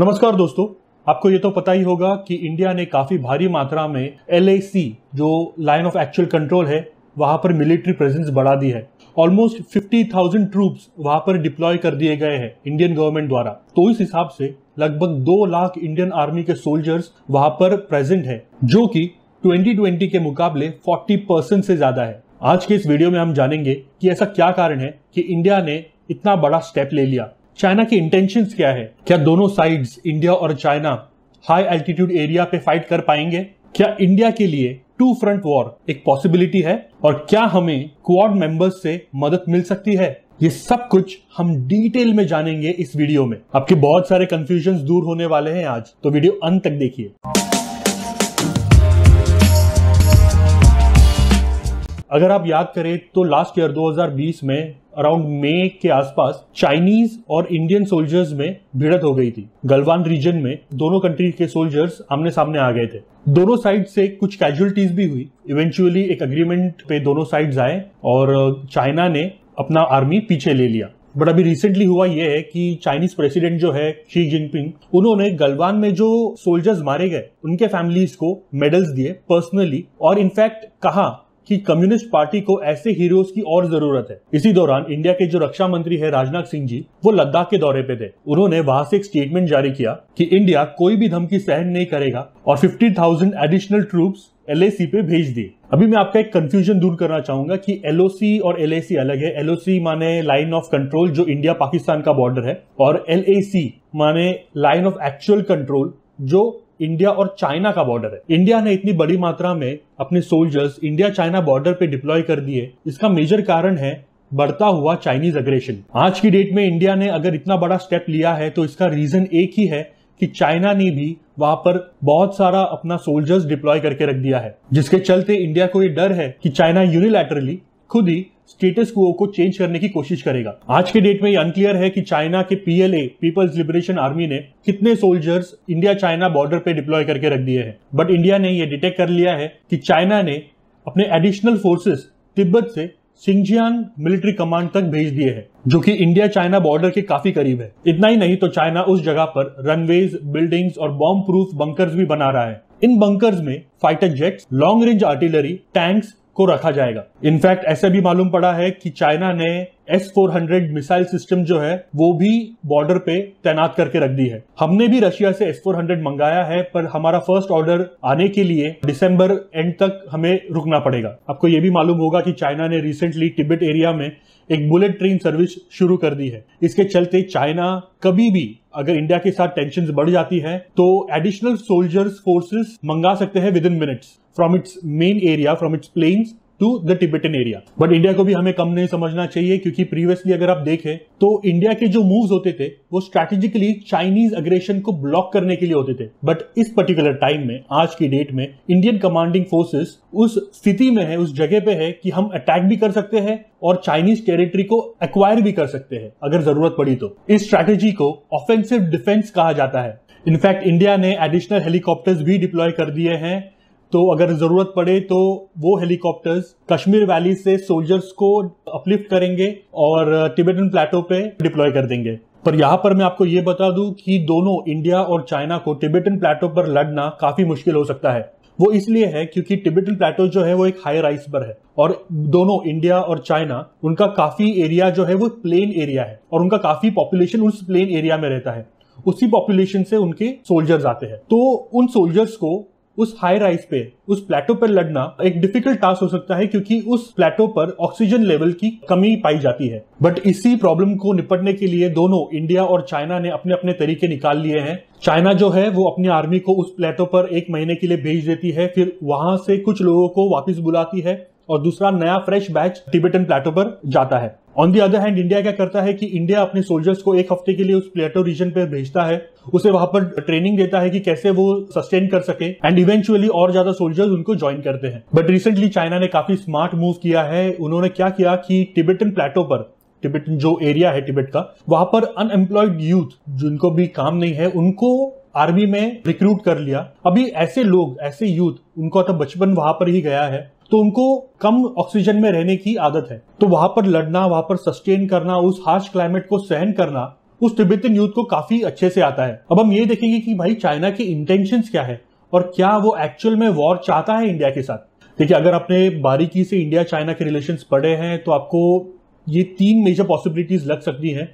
नमस्कार दोस्तों आपको ये तो पता ही होगा कि इंडिया ने काफ़ी भारी मात्रा में एल जो लाइन ऑफ एक्चुअल कंट्रोल है वहां पर मिलिट्री प्रेजेंस बढ़ा दी है ऑलमोस्ट 50,000 ट्रूप्स वहाँ पर डिप्लॉय कर दिए गए हैं इंडियन गवर्नमेंट द्वारा तो इस हिसाब से लगभग दो लाख इंडियन आर्मी के सोल्जर्स वहाँ पर प्रेजेंट है जो कि 2020 के मुकाबले 40 परसेंट से ज्यादा है आज के इस वीडियो में हम जानेंगे कि ऐसा क्या कारण है कि इंडिया ने इतना बड़ा स्टेप ले लिया चाइना की इंटेंशन क्या है क्या दोनों साइड इंडिया और चाइना हाई एल्टीट्यूड एरिया पे फाइट कर पाएंगे क्या इंडिया के लिए टू फ्रंट वॉर एक पॉसिबिलिटी है और क्या हमें क्वाड मेंबर्स से मदद मिल सकती है ये सब कुछ हम डिटेल में जानेंगे इस वीडियो में आपके बहुत सारे कंफ्यूजन दूर होने वाले हैं आज तो वीडियो अंत तक देखिए अगर आप याद करें तो लास्ट ईयर 2020 में अराउंड मे के आसपास चाइनीज और इंडियन सोल्जर्स में भिड़त हो गई थी गलवान रीजन में दोनों कंट्री के सोल्जर्स आमने सामने आ गए थे दोनों साइड से कुछ कैजुअलिटीज भी हुई इवेंचुअली एक अग्रीमेंट पे दोनों साइड आए और चाइना ने अपना आर्मी पीछे ले लिया बट अभी रिसेंटली हुआ यह है कि चाइनीज प्रेसिडेंट जो है शी जिनपिंग उन्होंने गलवान में जो सोल्जर्स मारे गए उनके फैमिलीज को मेडल्स दिए पर्सनली और इनफैक्ट कहा कि कम्युनिस्ट पार्टी को ऐसे हीरोज की और जरूरत है इसी दौरान इंडिया के जो रक्षा मंत्री है राजनाथ सिंह जी वो लद्दाख के दौरे पे थे उन्होंने वहां से एक स्टेटमेंट जारी किया कि इंडिया कोई भी धमकी सहन नहीं करेगा और 50,000 एडिशनल ट्रूप्स एल पे भेज दिए अभी मैं आपका एक कंफ्यूजन दूर करना चाहूंगा कि एल और एल अलग है एल माने लाइन ऑफ कंट्रोल जो इंडिया पाकिस्तान का बॉर्डर है और एल माने लाइन ऑफ एक्चुअल कंट्रोल जो इंडिया और चाइना का बॉर्डर है इंडिया ने इतनी बड़ी मात्रा में अपने सोल्जर्स इंडिया चाइना बॉर्डर पे डिप्लॉय कर दिए इसका मेजर कारण है बढ़ता हुआ चाइनीज अग्रेशन आज की डेट में इंडिया ने अगर इतना बड़ा स्टेप लिया है तो इसका रीजन एक ही है कि चाइना ने भी वहां पर बहुत सारा अपना सोल्जर्स डिप्लॉय करके रख दिया है जिसके चलते इंडिया को ये डर है कि चाइना यूनिलैटरली खुद ही स्टेटस को को चेंज करने की कोशिश करेगा आज के डेट में अनक्लियर है कि चाइना के पीएलए पीपल्स लिबरेशन आर्मी ने कितने सोल्जर्स इंडिया चाइना बॉर्डर पे डिप्लॉय करके रख दिए हैं बट इंडिया ने यह डिटेक्ट कर लिया है कि चाइना ने अपने एडिशनल फोर्सेस तिब्बत से सिंजियांग मिलिट्री कमांड तक भेज दिए हैं जो कि इंडिया चाइना बॉर्डर के काफी करीब है इतना ही नहीं तो चाइना उस जगह पर रनवेज बिल्डिंग्स और बॉम्ब प्रूफ बंकर्स भी बना रहा है इन बंकर्स में fighter jets long range artillery tanks को रखा जाएगा इनफैक्ट ऐसे भी मालूम पड़ा है कि चाइना ने S four hundred missile system जो है वो भी बॉर्डर पे तैनात करके रख दी है हमने भी रशिया से एस फोर हंड्रेड मंगाया है पर हमारा फर्स्ट ऑर्डर आने के लिए दिसंबर एंड तक हमें रुकना पड़ेगा आपको ये भी मालूम होगा कि चाइना ने रिसेंटली टिबेट एरिया में एक बुलेट ट्रेन सर्विस शुरू कर दी है इसके चलते चाइना कभी भी अगर इंडिया के साथ टेंशन बढ़ जाती है तो एडिशनल सोल्जर्स फोर्सेस मंगा सकते हैं within minutes from its main area from its plains to the Tibetan area but India को भी हमें कम नहीं समझना चाहिए क्योंकि प्रीवियसली अगर आप देखें तो इंडिया के जो मूव्स होते थे वो स्ट्रेटेजिकली चाइनीज अग्रेशन को ब्लॉक करने के लिए होते थे बट इस पर्टिकुलर टाइम में आज की डेट में इंडियन कमांडिंग फोर्सेस उस स्थिति में है उस जगह पे है कि हम अटैक भी कर सकते हैं और चाइनीज टेरिटरी को एक्वायर भी कर सकते हैं अगर जरूरत पड़ी तो इस स्ट्रैटेजी को ऑफेंसिव डिफेंस कहा जाता है इनफैक्ट इंडिया ने एडिशनल हेलीकॉप्टर्स भी डिप्लॉय कर दिए हैं तो अगर ज़रूरत पड़े तो वो हेलीकॉप्टर्स कश्मीर वैली से सोल्जर्स को अपलिफ्ट करेंगे और टिबेटन प्लेटो पे डिप्लॉय कर देंगे पर यहाँ पर मैं आपको ये बता दूं कि दोनों इंडिया और चाइना को टिबेटन प्लेटो पर लड़ना काफ़ी मुश्किल हो सकता है वो इसलिए है क्योंकि टिबेटन प्लेटो जो है वो एक हाई राइस पर है और दोनों इंडिया और चाइना उनका काफ़ी एरिया जो है वो प्लेन एरिया है और उनका काफ़ी पॉपुलेशन उस प्लेन एरिया में रहता है उसी पॉपुलेशन से उनके सोल्जर्स आते हैं तो उन सोल्जर्स को उस हाई राइज पे उस प्लेटो पर लड़ना एक डिफिकल्ट टास्क हो सकता है क्योंकि उस प्लेटो पर ऑक्सीजन लेवल की कमी पाई जाती है बट इसी प्रॉब्लम को निपटने के लिए दोनों इंडिया और चाइना ने अपने अपने तरीके निकाल लिए हैं चाइना जो है वो अपनी आर्मी को उस प्लेटो पर एक महीने के लिए भेज देती है फिर वहां से कुछ लोगों को वापस बुलाती है और दूसरा नया फ्रेश बैच टिबेटन प्लेटो पर जाता है on the other hand India क्या करता है कि इंडिया अपने सोल्जर्स को एक हफ्ते के लिए उस प्लेटो रीजन पर भेजता है उसे वहां पर ट्रेनिंग देता है कि कैसे वो सस्टेन कर सके एंड इवेंचुअली और ज्यादा सोल्जर्स उनको ज्वाइन करते हैं बट रिसेंटली चाइना ने काफी स्मार्ट मूव किया है उन्होंने क्या किया कि टिबेटन प्लेटो पर टिबेटन जो एरिया है टिबेट का वहां पर अनएम्प्लॉयड यूथ जिनको भी काम नहीं है उनको आर्मी में रिक्रूट कर लिया अभी ऐसे लोग ऐसे यूथ उनको तो बचपन वहां पर ही गया है तो उनको कम ऑक्सीजन में रहने की आदत है तो वहां पर लड़ना वहां पर सस्टेन करना उस हार्श क्लाइमेट को सहन करना उस तिब्बतन यूथ को काफी अच्छे से आता है अब हम ये देखेंगे कि भाई चाइना के इंटेंशन क्या है और क्या वो एक्चुअल में वॉर चाहता है इंडिया के साथ देखिए अगर आपने बारीकी से इंडिया चाइना के रिलेशंस पढ़े हैं तो आपको ये तीन मेजर पॉसिबिलिटीज लग सकती हैं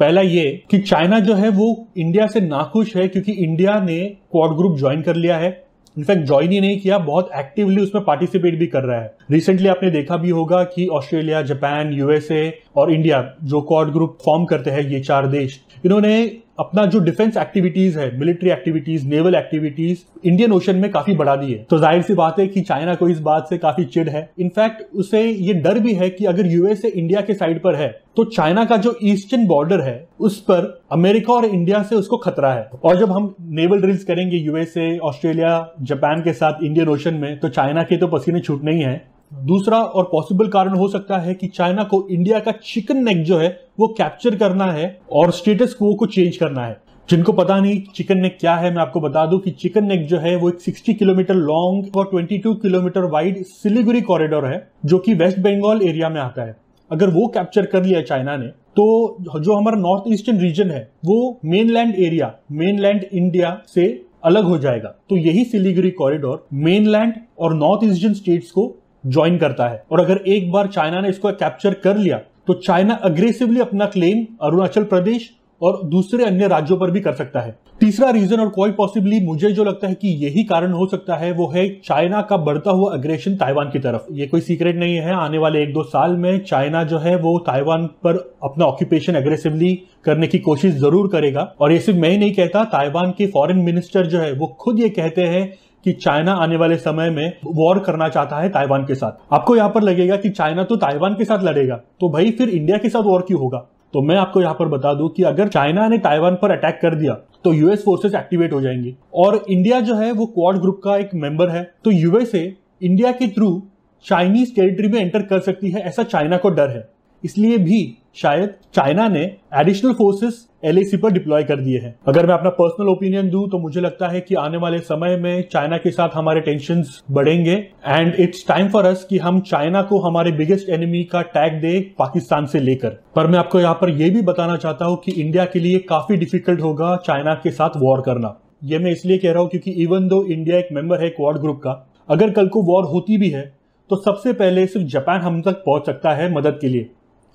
पहला ये कि चाइना जो है वो इंडिया से नाखुश है क्योंकि इंडिया ने क्वाड ग्रुप ज्वाइन कर लिया है इनफैक्ट ज्वाइन ही नहीं किया बहुत एक्टिवली उसमें पार्टिसिपेट भी कर रहा है रिसेंटली आपने देखा भी होगा कि ऑस्ट्रेलिया जापान यूएसए और इंडिया जो क्वाड ग्रुप फॉर्म करते हैं ये चार देश इन्होंने अपना जो डिफेंस एक्टिविटीज है military activities naval activities Indian ocean में काफी बढ़ा दी है तो जाहिर सी बात है कि चाइना को इस बात से काफी चिड़ है इनफैक्ट उसे ये डर भी है कि अगर यूएसए इंडिया के साइड पर है तो चाइना का जो ईस्टर्न बॉर्डर है उस पर अमेरिका और इंडिया से उसको खतरा है और जब हम नेवल ड्रिल्स करेंगे यूएसए ऑस्ट्रेलिया जापान के साथ इंडियन ओशन में तो चाइना के तो पसीने छूटने ही हैं दूसरा और पॉसिबल कारण हो सकता है कि चाइना को इंडिया का चिकन नेक जो है वो कैप्चर करना है और स्टेटस को को चेंज करना है जिनको पता नहीं चिकन नेक क्या है मैं आपको बता दूं कि चिकन नेक जो है वो एक 60 किलोमीटर लॉन्ग और 22 किलोमीटर वाइड सिलीगुड़ी कॉरिडोर है जो कि वेस्ट बंगाल एरिया में आता है अगर वो कैप्चर कर लिया चाइना ने तो जो हमारा नॉर्थ ईस्टर्न रीजन है वो मेनलैंड एरिया मेनलैंड इंडिया से अलग हो जाएगा तो यही सिलीगुड़ी कॉरिडोर मेनलैंड और नॉर्थ ईस्टर्न स्टेट्स को ज्वाइन करता है और अगर एक बार चाइना ने इसको कैप्चर कर लिया तो चाइना अग्रेसिवली अपना क्लेम अरुणाचल प्रदेश और दूसरे अन्य राज्यों पर भी कर सकता है तीसरा रीजन और कोई पॉसिबली मुझे जो लगता है कि यही कारण हो सकता है वो है चाइना का बढ़ता हुआ अग्रेशन ताइवान की तरफ ये कोई सीक्रेट नहीं है आने वाले एक दो साल में चाइना जो है वो ताइवान पर अपना ऑक्यूपेशन अग्रेसिवली करने की कोशिश जरूर करेगा और ये सिर्फ मैं ही नहीं कहता ताइवान के फॉरेन मिनिस्टर जो है वो खुद ये कहते हैं कि चाइना आने वाले समय में वॉर करना चाहता है ताइवान के साथ आपको यहाँ पर लगेगा कि चाइना तो ताइवान के साथ लड़ेगा तो भाई फिर इंडिया के साथ वॉर क्यों होगा तो मैं आपको यहाँ पर बता दूं कि अगर चाइना ने ताइवान पर अटैक कर दिया तो यूएस फोर्सेस एक्टिवेट हो जाएंगे और इंडिया जो है वो क्वाड ग्रुप का एक मेंबर है तो यूएसए इंडिया के थ्रू चाइनीज टेरिटरी में एंटर कर सकती है ऐसा चाइना को डर है इसलिए भी शायद चाइना ने एडिशनल फोर्सेस एल पर डिप्लॉय कर दिए हैं अगर मैं अपना पर्सनल ओपिनियन दूं तो मुझे लगता है कि आने वाले समय में चाइना के साथ हमारे टेंशन बढ़ेंगे and it's time for us कि हम चाइना को हमारे बिगेस्ट एनिमी का टैग दे पाकिस्तान से लेकर पर मैं आपको यहाँ पर यह भी बताना चाहता हूँ कि इंडिया के लिए काफी डिफिकल्ट होगा चाइना के साथ वॉर करना ये मैं इसलिए कह रहा हूँ क्योंकि इवन दो इंडिया एक मेंबर है क्वाड ग्रुप का अगर कल को वॉर होती भी है तो सबसे पहले सिर्फ जापान हम तक पहुंच सकता है मदद के लिए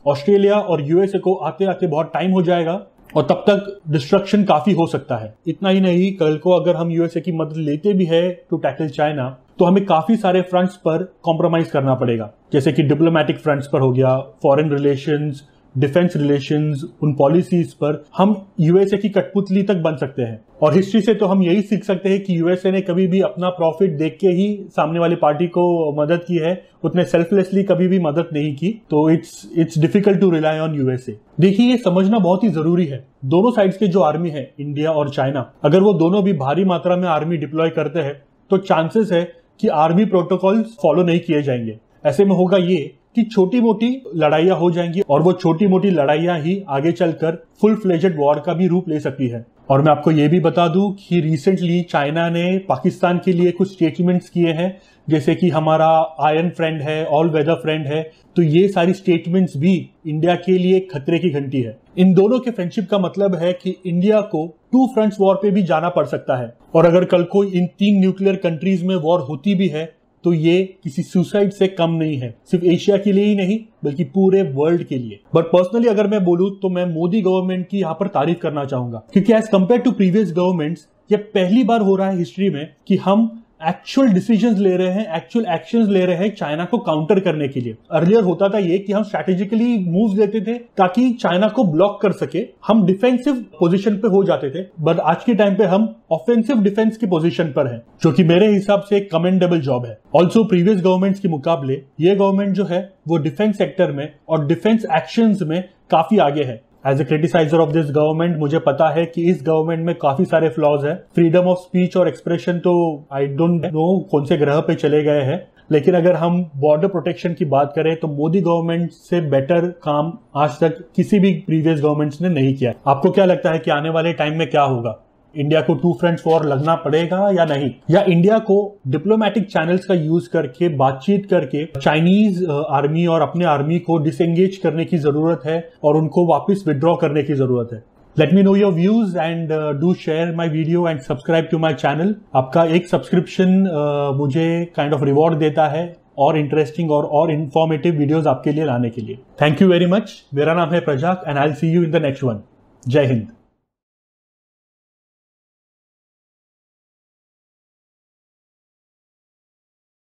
ऑस्ट्रेलिया और यूएसए को आते आते बहुत टाइम हो जाएगा और तब तक डिस्ट्रक्शन काफी हो सकता है इतना ही नहीं कल को अगर हम यूएसए की मदद लेते भी है टू टैकल चाइना तो हमें काफी सारे फ्रंट्स पर कॉम्प्रोमाइज करना पड़ेगा जैसे कि डिप्लोमेटिक फ्रंट्स पर हो गया फॉरेन रिलेशंस डिफेंस रिलेशंस उन पॉलिसीज पर हम यूएसए की कठपुतली तक बन सकते हैं और हिस्ट्री से तो हम यही सीख सकते हैं कि यूएसए ने कभी भी अपना प्रॉफिट देख के ही सामने वाली पार्टी को मदद की है उतने सेल्फलेसली कभी भी मदद नहीं की तो it's it's difficult to rely on USA देखिए ये समझना बहुत ही जरूरी है दोनों साइड्स के जो आर्मी है इंडिया और चाइना अगर वो दोनों भी भारी मात्रा में आर्मी डिप्लॉय करते हैं तो चांसेस है कि आर्मी प्रोटोकॉल फॉलो नहीं किए जाएंगे ऐसे में होगा ये कि छोटी मोटी लड़ाइया हो जाएंगी और वो छोटी मोटी लड़ाइया ही आगे चलकर फुल फ्लेजेड वॉर का भी रूप ले सकती है और मैं आपको ये भी बता दूं कि रिसेंटली चाइना ने पाकिस्तान के लिए कुछ स्टेटमेंट्स किए हैं जैसे कि हमारा आयरन फ्रेंड है ऑल वेदर फ्रेंड है तो ये सारी स्टेटमेंट्स भी इंडिया के लिए खतरे की घंटी है इन दोनों के फ्रेंडशिप का मतलब है कि इंडिया को टू फ्रंट्स वॉर पे भी जाना पड़ सकता है और अगर कल को इन तीन न्यूक्लियर कंट्रीज में वॉर होती भी है तो ये किसी सुसाइड से कम नहीं है सिर्फ एशिया के लिए ही नहीं बल्कि पूरे वर्ल्ड के लिए बट पर्सनली अगर मैं बोलूँ तो मैं मोदी गवर्नमेंट की यहाँ पर तारीफ करना चाहूंगा क्योंकि as compared to previous governments ये पहली बार हो रहा है हिस्ट्री में कि हम एक्चुअल डिसीजन ले रहे हैं एक्चुअल एक्शन ले रहे हैं चाइना को काउंटर करने के लिए अर्लियर होता था ये कि हम स्ट्रेटेजिकली मूव लेते थे ताकि चाइना को ब्लॉक कर सके हम डिफेंसिव पोजिशन पे हो जाते थे बट आज के टाइम पे हम ऑफेंसिव डिफेंस की पोजिशन पर है जो की मेरे हिसाब से एक कमेंडेबल जॉब है ऑल्सो प्रीवियस गवर्नमेंट के मुकाबले ये गवर्नमेंट जो है वो डिफेंस सेक्टर में और डिफेंस एक्शन में काफी आगे है as a criticiser of this government मुझे पता है कि इस गवर्नमेंट में काफी सारे फ्लॉज है फ्रीडम ऑफ स्पीच और एक्सप्रेशन तो आई डोंट नो कौन से ग्रह पे चले गए हैं लेकिन अगर हम बॉर्डर प्रोटेक्शन की बात करें तो मोदी गवर्नमेंट से बेटर काम आज तक किसी भी प्रीवियस गवर्नमेंट्स ने नहीं किया आपको क्या लगता है कि आने वाले टाइम में क्या होगा इंडिया को टू फ्रेंड्स वॉर लगना पड़ेगा या नहीं या इंडिया को डिप्लोमेटिक चैनल्स का यूज करके बातचीत करके चाइनीज आर्मी uh, और अपने आर्मी को डिसंगेज करने की जरूरत है और उनको वापस विड्रॉ करने की जरूरत है let me know your views and do share my video and subscribe to my channel आपका एक सब्सक्रिप्शन uh, मुझे काइंड ऑफ रिवॉर्ड देता है और इंटरेस्टिंग और और इन्फॉर्मेटिव वीडियोज आपके लिए लाने के लिए थैंक यू वेरी मच मेरा नाम है Prajak and I see you in the next one जय हिंद